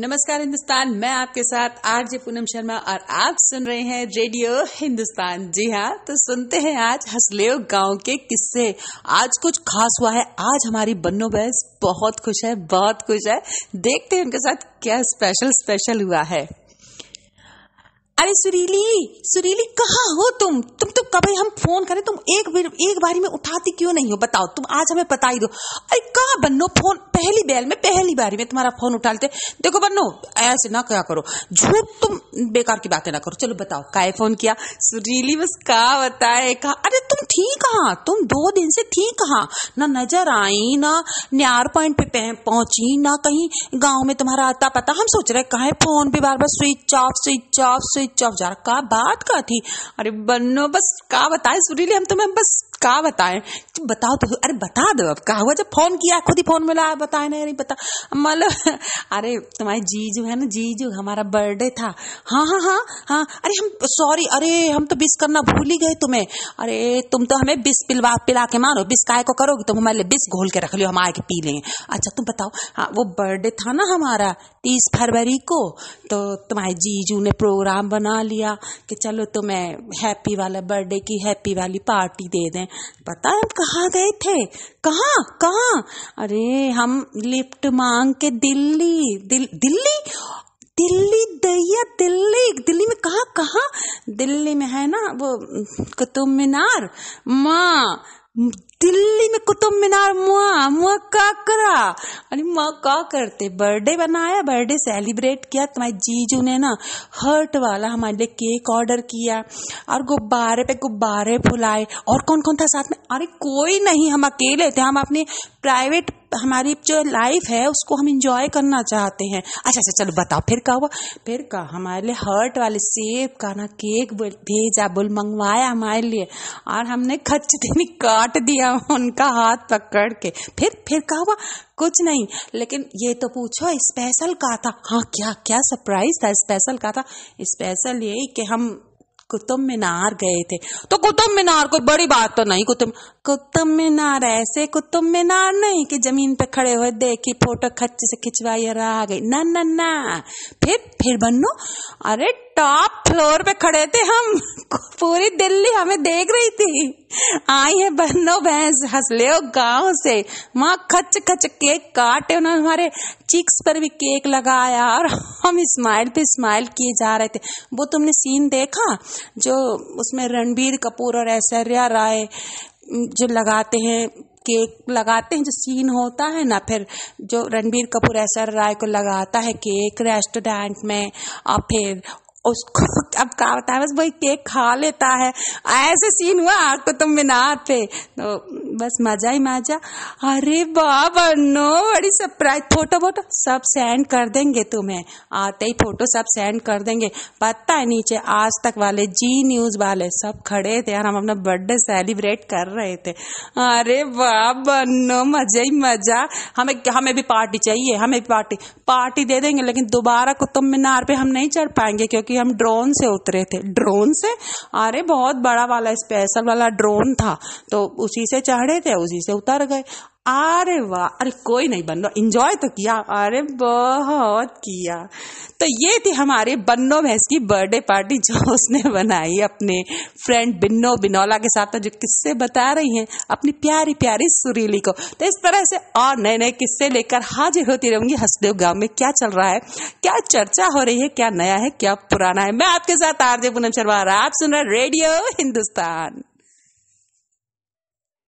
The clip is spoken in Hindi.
नमस्कार हिंदुस्तान मैं आपके साथ आरजे पूनम शर्मा और आप सुन रहे हैं रेडियो हिंदुस्तान जी हाँ तो सुनते हैं आज हसलेव गांव के किस्से आज कुछ खास हुआ है आज हमारी बन्नो बहस बहुत खुश है बहुत खुश है देखते हैं उनके साथ क्या स्पेशल स्पेशल हुआ है अरे सुरीली सुरीली कहाँ हो तुम तुम तो कभी हम फोन करें तुम एक एक बारी में उठाती क्यों नहीं हो बताओ तुम आज हमें बता ही दो अरे कहा बन्नो फोन पहली बैल में पहली बारी में तुम्हारा फोन उठा लेते देखो बन्नो ऐसे ना क्या करो झूठ तुम बेकार की बातें ना करो चलो बताओ काय फोन किया सुरीली बस कहा बताए कहा अरे तुम थी कहाँ तुम दो दिन से थी कहाँ ना नजर आई ना न्यार पॉइंट पे पहुंची ना कहीं गाँव में तुम्हारा आता पता हम सोच रहे कहा फोन भी बार बार switch off switch off switch चुपचाप जा रहा का बात का थी अरे बन्नो बस का बताए सुनी हम तुम्हें बस का बताएं बताओ तो अरे बता दो अब कहा हुआ जब फोन किया खुद ही फोन मिला बताए नहीं अरे बता मतलब अरे तुम्हारे जीजू है ना जीजू हमारा बर्थडे था हाँ हाँ हाँ हाँ अरे हम सॉरी अरे हम तो बिस करना भूल ही गए तुम्हें अरे तुम तो हमें बिस पिलवा पिला के मारो बिस काय को करोगे तुम हमारे लिए बिस घोल के रख लियो हम आके पी लेंगे अच्छा तुम बताओ हाँ वो बर्थडे था ना हमारा तीस फरवरी को तो तुम्हारे जीजू ने प्रोग्राम बना लिया कि चलो तुम्हें हैप्पी वाला बर्थडे की हैप्पी वाली पार्टी दे दें पता है हम कहाँ गए थे कहाँ कहाँ अरे हम लिफ्ट मांग के दिल्ली दिल, दिल्ली दिल्ली दैया दिल्ली दिल्ली में कहा कहा दिल्ली में है ना वो कुतुब मीनार माँ दिल्ली में कुतुब मीनार मुआ मुआ का करा अरे मुआ का करते बर्थडे बनाया बर्थडे सेलिब्रेट किया तुम्हारे जीजू ने ना हर्ट वाला हमारे लिए केक ऑर्डर किया और गुब्बारे पे गुब्बारे फुलाए और कौन कौन था साथ में अरे कोई नहीं हम अकेले थे हम अपने प्राइवेट हमारी जो लाइफ है उसको हम इंजॉय करना चाहते हैं अच्छा अच्छा चलो बताओ फिर क्या हुआ फिर कहा हमारे लिए हर्ट वाले सेब का ना केक भेजा बुल मंगवाया हमारे लिए और हमने खचतनी काट दिया उनका हाथ पकड़ के फिर फिर क्या हुआ कुछ नहीं लेकिन ये तो पूछो स्पेशल का था हाँ क्या क्या सरप्राइज था स्पेशल का था स्पेशल यही कि हम कुतुब मीनार गए थे तो कुतुब मीनार कोई बड़ी बात तो नहीं कुतुब कुतुब मीनार ऐसे कुतुब मीनार नहीं कि जमीन पे खड़े हुए देखी फोटो खच से खिंचवाई और आ गई ना ना ना फिर फिर बनो अरे टॉप फ्लोर पे खड़े थे हम पूरी दिल्ली हमें देख रही थी आई है बहनों भैंस हंस ले गांव से माँ खच खच केक काटे उन्होंने हमारे चीक्स पर भी केक लगाया और हम स्माइल पे स्माइल किए जा रहे थे वो तुमने सीन देखा जो उसमें रणबीर कपूर और ऐश्वर्या राय जो लगाते हैं केक लगाते हैं जो सीन होता है ना फिर जो रणबीर कपूर ऐसा राय को लगाता है केक रेस्टोरेंट में और फिर उसको अब कहा बताया बस वही केक खा लेता है ऐसे सीन हुआ आपको तो तुम मीनार पे तो बस मजा ही मजा अरे बाबा नो बड़ी सरप्राइज फोटो वोटो सब सेंड कर देंगे तुम्हें आते ही फोटो सब सेंड कर देंगे पता है नीचे आज तक वाले जी न्यूज वाले सब खड़े थे यार हम अपना बर्थडे सेलिब्रेट कर रहे थे अरे बाबा नो मजा ही मजा हमें हमें भी पार्टी चाहिए हमें भी पार्टी पार्टी दे देंगे लेकिन दोबारा कुतुब मीनार पे हम नहीं चढ़ पाएंगे क्योंकि कि हम ड्रोन से उतरे थे ड्रोन से अरे बहुत बड़ा वाला स्पेशल वाला ड्रोन था तो उसी से चढ़े थे उसी से उतर गए अरे वाह अरे कोई नहीं बन्नो इंजॉय तो किया अरे बहुत किया तो ये थी हमारे बन्नो भैंस की बर्थडे पार्टी जो उसने बनाई अपने फ्रेंड बिन्नो बिनौला के साथ तो जो किस्से बता रही हैं अपनी प्यारी प्यारी सुरीली को तो इस तरह से और नए नए किस्से लेकर हाजिर होती रहूंगी हसदेव गांव में क्या चल रहा है क्या चर्चा हो रही है क्या नया है क्या पुराना है मैं आपके साथ आरजे पूनम शर्मा आप सुन रहे रेडियो हिंदुस्तान